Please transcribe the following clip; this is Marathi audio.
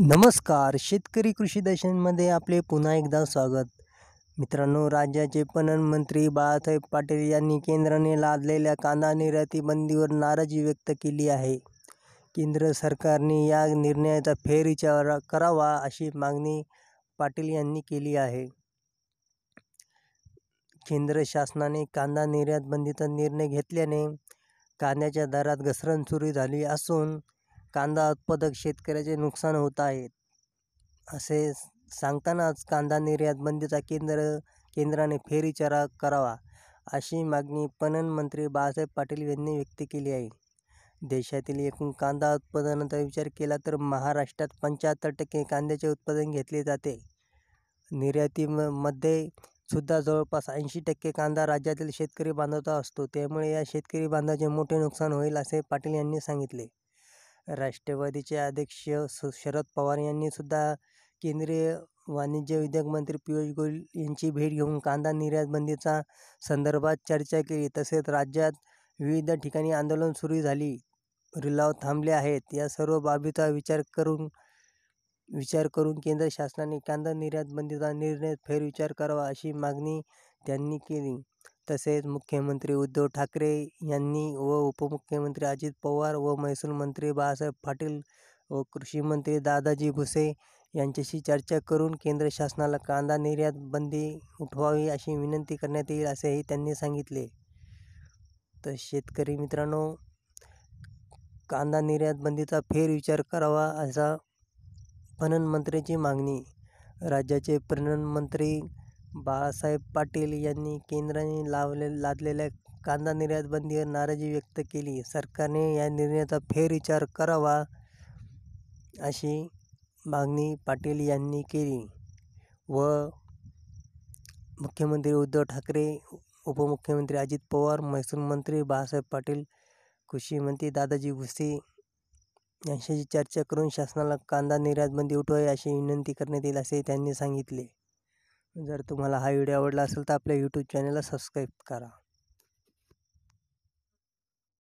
नमस्कार शेतकरी कृषी दर्शनमध्ये आपले पुन्हा एकदा स्वागत मित्रांनो राज्याचे पणन मंत्री बाळासाहेब पाटील यांनी केंद्राने लादलेल्या कांदा बंदीवर नाराजी व्यक्त केली आहे केंद्र सरकारने या निर्णयाचा फेरविचार करावा अशी मागणी पाटील यांनी केली आहे केंद्र शासनाने कांदा निर्यात बंदीचा निर्णय घेतल्याने कांद्याच्या दरात घसरण सुरू झाली असून कांदा उत्पादक शेतकऱ्याचे नुकसान होत आहे असे सांगतानाच कांदा निर्यात बंदीचा केंद्र केंद्राने फेरविचारा करावा अशी मागणी पणन मंत्री बाळासाहेब पाटील यांनी व्यक्त केली आहे देशातील एकूण कांदा उत्पादनाचा विचार केला तर महाराष्ट्रात पंच्याहत्तर टक्के कांद्याचे उत्पादन घेतले जाते निर्यातीमध्ये सुद्धा जवळपास ऐंशी टक्के कांदा राज्यातील शेतकरी बांधवता असतो त्यामुळे या शेतकरी बांधवाचे मोठे नुकसान होईल असे पाटील यांनी सांगितले राष्ट्रवादीचे अध्यक्ष शरद पवार सुद्धा केंद्रीय वाणिज्य उद्योग मंत्री पियुष गोयल यांची भेट घेऊन कांदा निर्यात बंदीचा संदर्भात चर्चा केली तसेच राज्यात विविध ठिकाणी आंदोलन सुरू झाली रिलाव थांबले आहेत या सर्व बाबीचा विचार करून विचार करून केंद्र शासनाने कांदा निर्यात बंदीचा निर्णय फेरविचार करावा अशी मागणी त्यांनी केली तसेच मुख्यमंत्री उद्धव ठाकरे यांनी व उपमुख्यमंत्री अजित पवार व महसूल मंत्री बाळासाहेब पाटील व कृषीमंत्री दादाजी भुसे यांच्याशी चर्चा करून केंद्र शासनाला कांदा निर्यात बंदी उठवावी अशी विनंती करण्यात येईल असेही त्यांनी सांगितले तर शेतकरी मित्रांनो कांदा निर्यात बंदीचा फेर विचार करावा असा पणन मंत्र्याची मागणी राज्याचे पणन मंत्री बाळासाहेब पाटील यांनी केंद्राने लावले लादलेल्या कांदा निर्यातबंदीवर नाराजी व्यक्त केली सरकारने या निर्णयाचा फेरविचार करावा अशी मागणी पाटील यांनी केली व मुख्यमंत्री उद्धव ठाकरे उपमुख्यमंत्री अजित पवार महसूल मंत्री बाळासाहेब पाटील कृषी मंत्री दादाजी भुसे यांच्याशी चर्चा करून शासनाला कांदा निर्यातबंदी उठवावी अशी विनंती करण्यात येईल असे त्यांनी सांगितले जर तुम्हाला हा व्हिडिओ आवडला असेल तर आपल्या यूट्यूब चॅनलला सबस्क्राईब करा